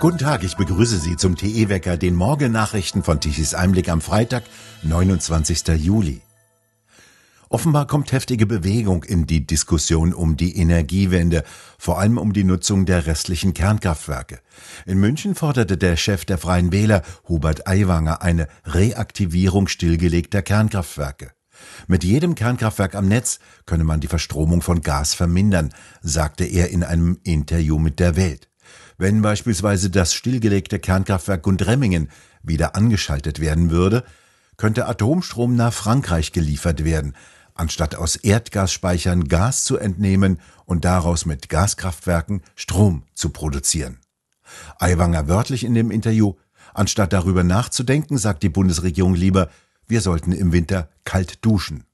Guten Tag, ich begrüße Sie zum TE-Wecker, den Morgennachrichten von Tichys Einblick am Freitag, 29. Juli. Offenbar kommt heftige Bewegung in die Diskussion um die Energiewende, vor allem um die Nutzung der restlichen Kernkraftwerke. In München forderte der Chef der Freien Wähler, Hubert Aiwanger, eine Reaktivierung stillgelegter Kernkraftwerke. Mit jedem Kernkraftwerk am Netz könne man die Verstromung von Gas vermindern, sagte er in einem Interview mit der Welt. Wenn beispielsweise das stillgelegte Kernkraftwerk Gundremmingen wieder angeschaltet werden würde, könnte Atomstrom nach Frankreich geliefert werden, anstatt aus Erdgasspeichern Gas zu entnehmen und daraus mit Gaskraftwerken Strom zu produzieren. Aiwanger wörtlich in dem Interview, anstatt darüber nachzudenken, sagt die Bundesregierung lieber, wir sollten im Winter kalt duschen.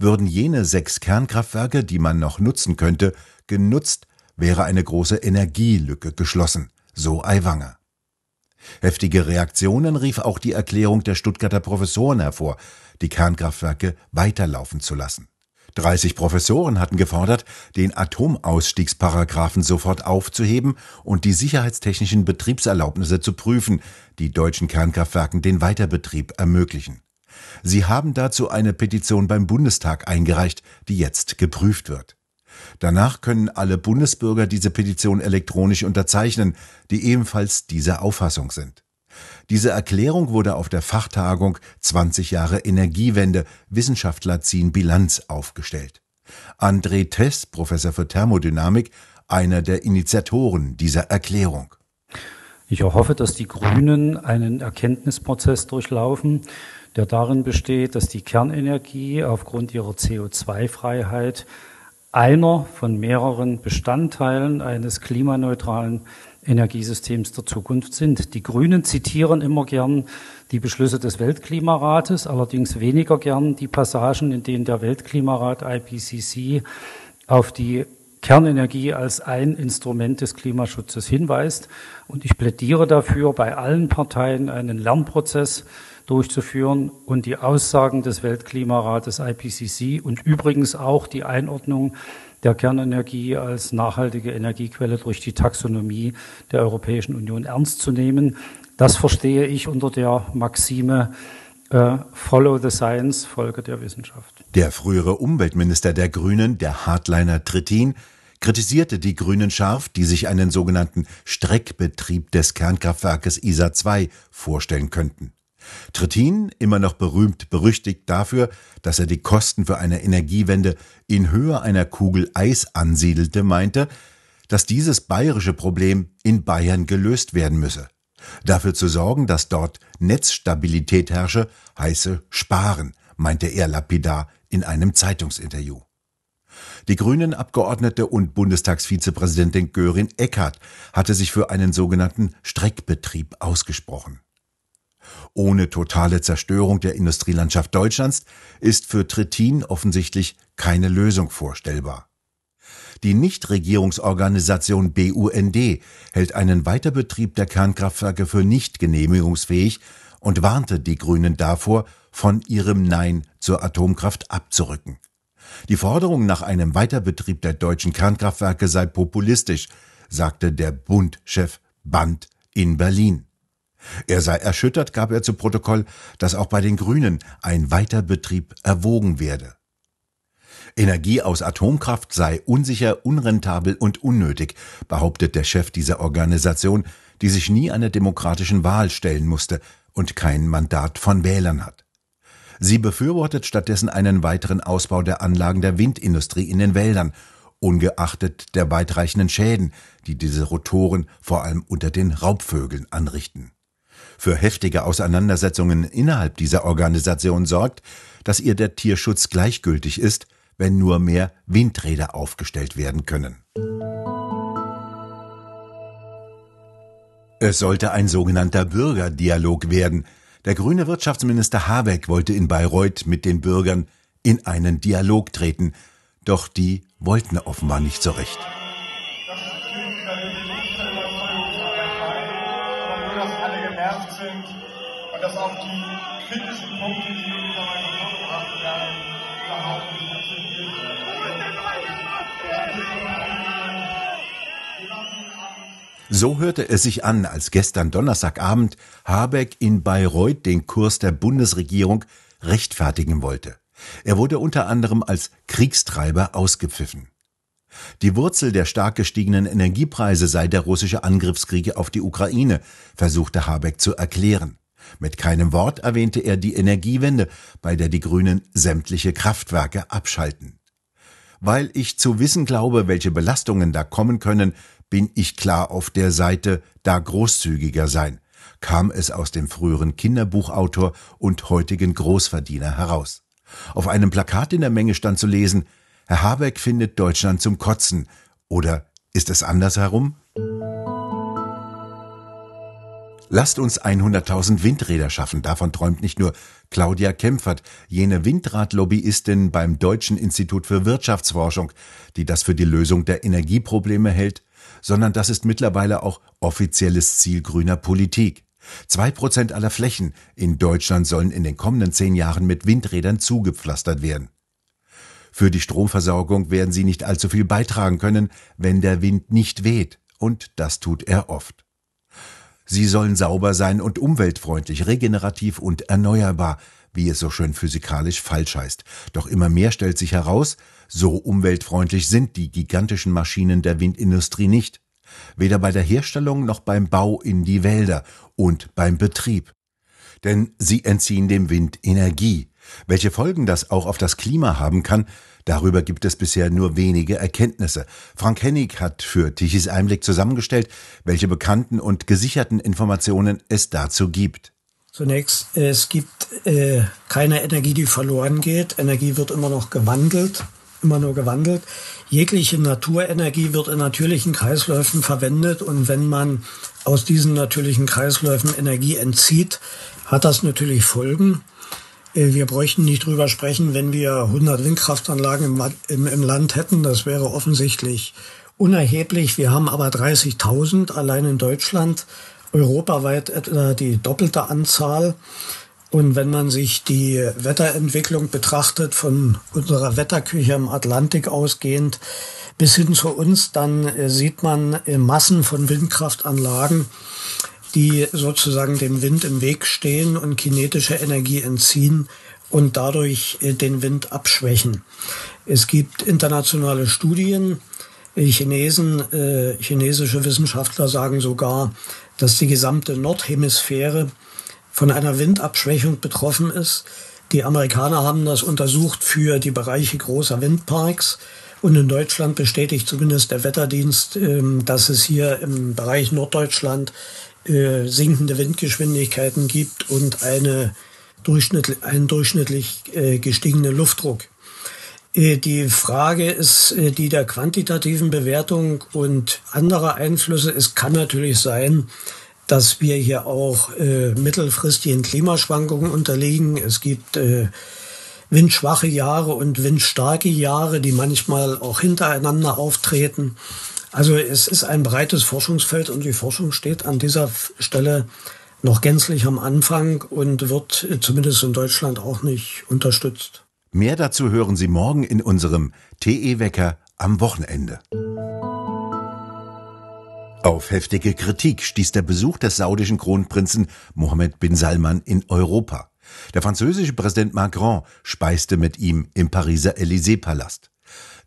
Würden jene sechs Kernkraftwerke, die man noch nutzen könnte, genutzt, wäre eine große Energielücke geschlossen, so Aiwanger. Heftige Reaktionen rief auch die Erklärung der Stuttgarter Professoren hervor, die Kernkraftwerke weiterlaufen zu lassen. 30 Professoren hatten gefordert, den Atomausstiegsparagraphen sofort aufzuheben und die sicherheitstechnischen Betriebserlaubnisse zu prüfen, die deutschen Kernkraftwerken den Weiterbetrieb ermöglichen. Sie haben dazu eine Petition beim Bundestag eingereicht, die jetzt geprüft wird. Danach können alle Bundesbürger diese Petition elektronisch unterzeichnen, die ebenfalls dieser Auffassung sind. Diese Erklärung wurde auf der Fachtagung 20 Jahre Energiewende Wissenschaftler ziehen Bilanz aufgestellt. André Tess, Professor für Thermodynamik, einer der Initiatoren dieser Erklärung. Ich erhoffe, dass die Grünen einen Erkenntnisprozess durchlaufen, der darin besteht, dass die Kernenergie aufgrund ihrer CO2-Freiheit einer von mehreren Bestandteilen eines klimaneutralen Energiesystems der Zukunft sind. Die Grünen zitieren immer gern die Beschlüsse des Weltklimarates, allerdings weniger gern die Passagen, in denen der Weltklimarat IPCC auf die Kernenergie als ein Instrument des Klimaschutzes hinweist. Und ich plädiere dafür, bei allen Parteien einen Lernprozess durchzuführen und die Aussagen des Weltklimarates IPCC und übrigens auch die Einordnung der Kernenergie als nachhaltige Energiequelle durch die Taxonomie der Europäischen Union ernst zu nehmen. Das verstehe ich unter der Maxime äh, Follow the Science, Folge der Wissenschaft. Der frühere Umweltminister der Grünen, der Hardliner Trittin, kritisierte die Grünen scharf, die sich einen sogenannten Streckbetrieb des Kernkraftwerkes ISA 2 vorstellen könnten. Trittin, immer noch berühmt berüchtigt dafür, dass er die Kosten für eine Energiewende in Höhe einer Kugel Eis ansiedelte, meinte, dass dieses bayerische Problem in Bayern gelöst werden müsse. Dafür zu sorgen, dass dort Netzstabilität herrsche, heiße sparen, meinte er lapidar in einem Zeitungsinterview. Die Grünen Abgeordnete und Bundestagsvizepräsidentin Görin Eckhardt hatte sich für einen sogenannten Streckbetrieb ausgesprochen. Ohne totale Zerstörung der Industrielandschaft Deutschlands ist für Trittin offensichtlich keine Lösung vorstellbar. Die Nichtregierungsorganisation BUND hält einen Weiterbetrieb der Kernkraftwerke für nicht genehmigungsfähig und warnte die Grünen davor, von ihrem Nein zur Atomkraft abzurücken. Die Forderung nach einem Weiterbetrieb der deutschen Kernkraftwerke sei populistisch, sagte der Bundchef Band in Berlin. Er sei erschüttert, gab er zu Protokoll, dass auch bei den Grünen ein Weiterbetrieb erwogen werde. Energie aus Atomkraft sei unsicher, unrentabel und unnötig, behauptet der Chef dieser Organisation, die sich nie einer demokratischen Wahl stellen musste und kein Mandat von Wählern hat. Sie befürwortet stattdessen einen weiteren Ausbau der Anlagen der Windindustrie in den Wäldern, ungeachtet der weitreichenden Schäden, die diese Rotoren vor allem unter den Raubvögeln anrichten für heftige Auseinandersetzungen innerhalb dieser Organisation sorgt, dass ihr der Tierschutz gleichgültig ist, wenn nur mehr Windräder aufgestellt werden können. Es sollte ein sogenannter Bürgerdialog werden. Der grüne Wirtschaftsminister Habeck wollte in Bayreuth mit den Bürgern in einen Dialog treten, doch die wollten offenbar nicht so recht. und dass auch die kritischen Punkte, die möglicherweise vorgebracht werden, überhaupt nicht akzeptiert werden. So hörte es sich an, als gestern Donnerstagabend Habeck in Bayreuth den Kurs der Bundesregierung rechtfertigen wollte. Er wurde unter anderem als Kriegstreiber ausgepfiffen. Die Wurzel der stark gestiegenen Energiepreise sei der russische Angriffskrieg auf die Ukraine, versuchte Habeck zu erklären. Mit keinem Wort erwähnte er die Energiewende, bei der die Grünen sämtliche Kraftwerke abschalten. Weil ich zu wissen glaube, welche Belastungen da kommen können, bin ich klar auf der Seite, da großzügiger sein, kam es aus dem früheren Kinderbuchautor und heutigen Großverdiener heraus. Auf einem Plakat in der Menge stand zu lesen, Herr Habeck findet Deutschland zum Kotzen. Oder ist es andersherum? Lasst uns 100.000 Windräder schaffen, davon träumt nicht nur Claudia Kempfert, jene Windradlobbyistin beim Deutschen Institut für Wirtschaftsforschung, die das für die Lösung der Energieprobleme hält, sondern das ist mittlerweile auch offizielles Ziel grüner Politik. Zwei Prozent aller Flächen in Deutschland sollen in den kommenden zehn Jahren mit Windrädern zugepflastert werden. Für die Stromversorgung werden sie nicht allzu viel beitragen können, wenn der Wind nicht weht, und das tut er oft. Sie sollen sauber sein und umweltfreundlich, regenerativ und erneuerbar, wie es so schön physikalisch falsch heißt. Doch immer mehr stellt sich heraus, so umweltfreundlich sind die gigantischen Maschinen der Windindustrie nicht. Weder bei der Herstellung noch beim Bau in die Wälder und beim Betrieb. Denn sie entziehen dem Wind Energie. Welche Folgen das auch auf das Klima haben kann, darüber gibt es bisher nur wenige Erkenntnisse. Frank Hennig hat für Tichys Einblick zusammengestellt, welche bekannten und gesicherten Informationen es dazu gibt. Zunächst, es gibt äh, keine Energie, die verloren geht. Energie wird immer noch gewandelt, immer nur gewandelt. Jegliche Naturenergie wird in natürlichen Kreisläufen verwendet und wenn man aus diesen natürlichen Kreisläufen Energie entzieht, hat das natürlich Folgen. Äh, wir bräuchten nicht drüber sprechen, wenn wir 100 Windkraftanlagen im, im, im Land hätten. Das wäre offensichtlich unerheblich. Wir haben aber 30.000 allein in Deutschland, europaweit etwa die doppelte Anzahl. Und wenn man sich die Wetterentwicklung betrachtet, von unserer Wetterküche im Atlantik ausgehend bis hin zu uns, dann äh, sieht man äh, Massen von Windkraftanlagen die sozusagen dem Wind im Weg stehen und kinetische Energie entziehen und dadurch äh, den Wind abschwächen. Es gibt internationale Studien, äh, Chinesen, äh, chinesische Wissenschaftler sagen sogar, dass die gesamte Nordhemisphäre von einer Windabschwächung betroffen ist. Die Amerikaner haben das untersucht für die Bereiche großer Windparks. Und in Deutschland bestätigt zumindest der Wetterdienst, ähm, dass es hier im Bereich Norddeutschland äh, sinkende Windgeschwindigkeiten gibt und eine durchschnittlich, einen durchschnittlich äh, gestiegenen Luftdruck. Äh, die Frage ist äh, die der quantitativen Bewertung und anderer Einflüsse. Es kann natürlich sein, dass wir hier auch mittelfristigen Klimaschwankungen unterliegen. Es gibt windschwache Jahre und windstarke Jahre, die manchmal auch hintereinander auftreten. Also es ist ein breites Forschungsfeld und die Forschung steht an dieser Stelle noch gänzlich am Anfang und wird äh, zumindest in Deutschland auch nicht unterstützt. Mehr dazu hören Sie morgen in unserem TE-Wecker am Wochenende. Auf heftige Kritik stieß der Besuch des saudischen Kronprinzen Mohammed bin Salman in Europa. Der französische Präsident Macron speiste mit ihm im Pariser Élysée-Palast.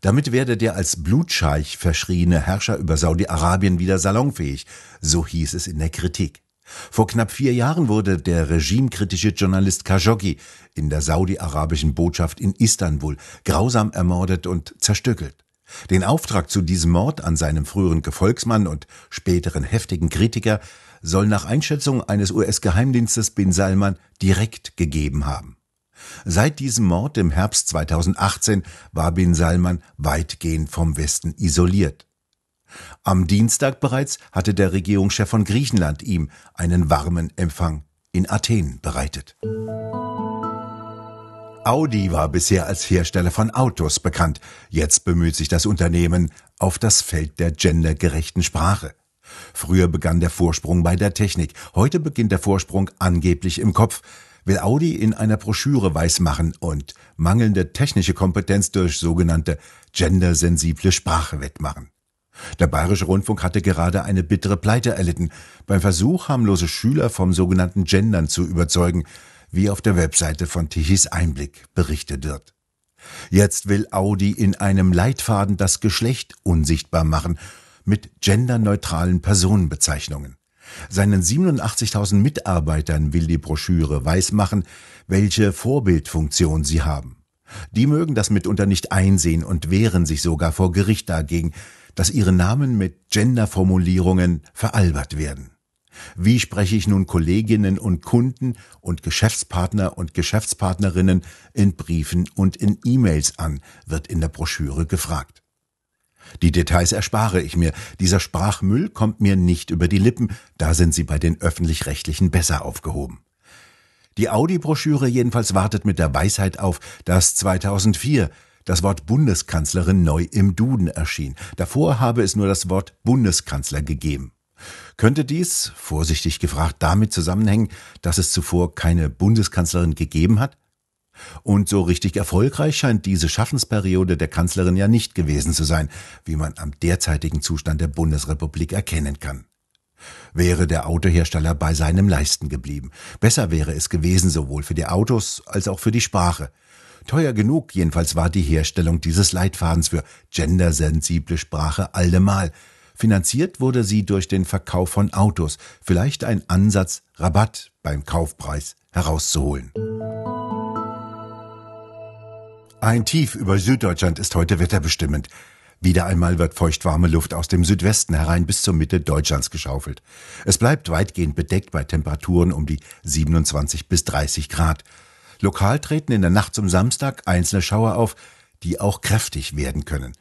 Damit werde der als Blutscheich verschriene Herrscher über Saudi-Arabien wieder salonfähig, so hieß es in der Kritik. Vor knapp vier Jahren wurde der regimekritische Journalist Khashoggi in der saudi-arabischen Botschaft in Istanbul grausam ermordet und zerstückelt. Den Auftrag zu diesem Mord an seinem früheren Gefolgsmann und späteren heftigen Kritiker soll nach Einschätzung eines US-Geheimdienstes bin Salman direkt gegeben haben. Seit diesem Mord im Herbst 2018 war bin Salman weitgehend vom Westen isoliert. Am Dienstag bereits hatte der Regierungschef von Griechenland ihm einen warmen Empfang in Athen bereitet. Audi war bisher als Hersteller von Autos bekannt. Jetzt bemüht sich das Unternehmen auf das Feld der gendergerechten Sprache. Früher begann der Vorsprung bei der Technik, heute beginnt der Vorsprung angeblich im Kopf will Audi in einer Broschüre weismachen und mangelnde technische Kompetenz durch sogenannte gendersensible Sprache wettmachen. Der Bayerische Rundfunk hatte gerade eine bittere Pleite erlitten, beim Versuch, harmlose Schüler vom sogenannten Gendern zu überzeugen, wie auf der Webseite von Tichys Einblick berichtet wird. Jetzt will Audi in einem Leitfaden das Geschlecht unsichtbar machen mit genderneutralen Personenbezeichnungen. Seinen 87.000 Mitarbeitern will die Broschüre weismachen, welche Vorbildfunktion sie haben. Die mögen das mitunter nicht einsehen und wehren sich sogar vor Gericht dagegen, dass ihre Namen mit Genderformulierungen veralbert werden. Wie spreche ich nun Kolleginnen und Kunden und Geschäftspartner und Geschäftspartnerinnen in Briefen und in E-Mails an, wird in der Broschüre gefragt. Die Details erspare ich mir. Dieser Sprachmüll kommt mir nicht über die Lippen. Da sind Sie bei den Öffentlich-Rechtlichen besser aufgehoben. Die Audi-Broschüre jedenfalls wartet mit der Weisheit auf, dass 2004 das Wort Bundeskanzlerin neu im Duden erschien. Davor habe es nur das Wort Bundeskanzler gegeben. Könnte dies, vorsichtig gefragt, damit zusammenhängen, dass es zuvor keine Bundeskanzlerin gegeben hat? Und so richtig erfolgreich scheint diese Schaffensperiode der Kanzlerin ja nicht gewesen zu sein, wie man am derzeitigen Zustand der Bundesrepublik erkennen kann. Wäre der Autohersteller bei seinem Leisten geblieben. Besser wäre es gewesen, sowohl für die Autos als auch für die Sprache. Teuer genug jedenfalls war die Herstellung dieses Leitfadens für gendersensible Sprache allemal. Finanziert wurde sie durch den Verkauf von Autos, vielleicht ein Ansatz, Rabatt beim Kaufpreis herauszuholen. Ein Tief über Süddeutschland ist heute wetterbestimmend. Wieder einmal wird feuchtwarme Luft aus dem Südwesten herein bis zur Mitte Deutschlands geschaufelt. Es bleibt weitgehend bedeckt bei Temperaturen um die 27 bis 30 Grad. Lokal treten in der Nacht zum Samstag einzelne Schauer auf, die auch kräftig werden können.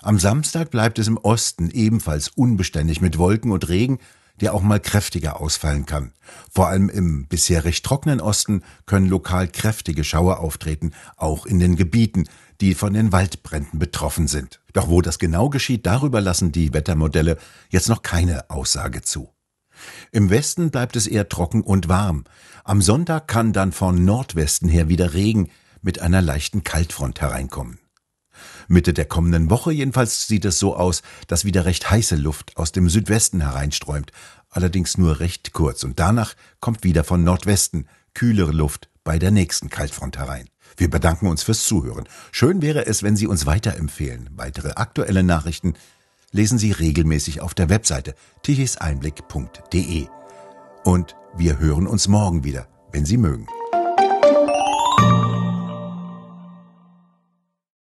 Am Samstag bleibt es im Osten ebenfalls unbeständig mit Wolken und Regen der auch mal kräftiger ausfallen kann. Vor allem im bisher recht trockenen Osten können lokal kräftige Schauer auftreten, auch in den Gebieten, die von den Waldbränden betroffen sind. Doch wo das genau geschieht, darüber lassen die Wettermodelle jetzt noch keine Aussage zu. Im Westen bleibt es eher trocken und warm. Am Sonntag kann dann von Nordwesten her wieder Regen mit einer leichten Kaltfront hereinkommen. Mitte der kommenden Woche jedenfalls sieht es so aus, dass wieder recht heiße Luft aus dem Südwesten hereinströmt, allerdings nur recht kurz, und danach kommt wieder von Nordwesten kühlere Luft bei der nächsten Kaltfront herein. Wir bedanken uns fürs Zuhören. Schön wäre es, wenn Sie uns weiterempfehlen. Weitere aktuelle Nachrichten lesen Sie regelmäßig auf der Webseite tichiseinblick.de. Und wir hören uns morgen wieder, wenn Sie mögen.